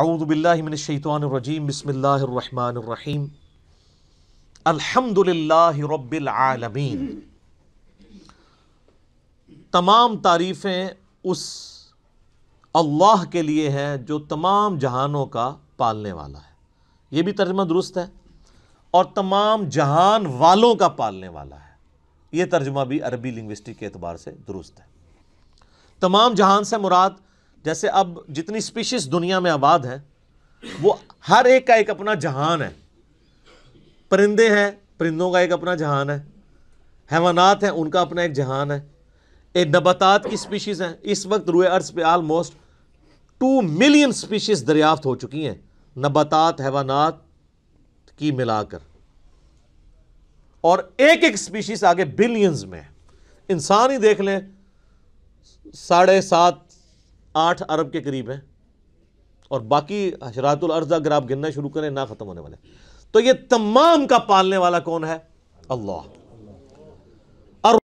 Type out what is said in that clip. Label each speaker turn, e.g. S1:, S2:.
S1: आऊदबिल्लिमिनशैतवानरजीम बसमीम अल्हम्दुलिल्लाहिरब्बिलालमीन तमाम तारीफ़ें उस अल्लाह के लिए हैं जो तमाम जहानों का पालने वाला है ये भी तर्जमा दुरुस्त है और तमाम जहान वालों का पालने वाला है ये तर्जमा भी अरबी लिंग्विस्टिक के अतबार से दुरुस्त है तमाम जहान से मुराद जैसे अब जितनी स्पीशीज दुनिया में आबाद है वो हर एक का एक अपना जहान है परिंदे हैं परिंदों का एक अपना जहान है हैवानात हैं उनका अपना एक जहान है ए नबातात की स्पीशीज़ हैं इस वक्त रुए अर्ज पे आलमोस्ट टू मिलियन स्पीशीज़ दरियाफ्त हो चुकी हैं नबतात हैवानात की मिलाकर और एक एक स्पीशीज़ आगे बिलियंस में इंसान ही देख लें साढ़े सात आठ अरब के करीब है और बाकी हजरातुल अर्ज अगर आप गिनना शुरू करें ना ख़त्म होने वाले तो ये तमाम का पालने वाला कौन है अल्लाह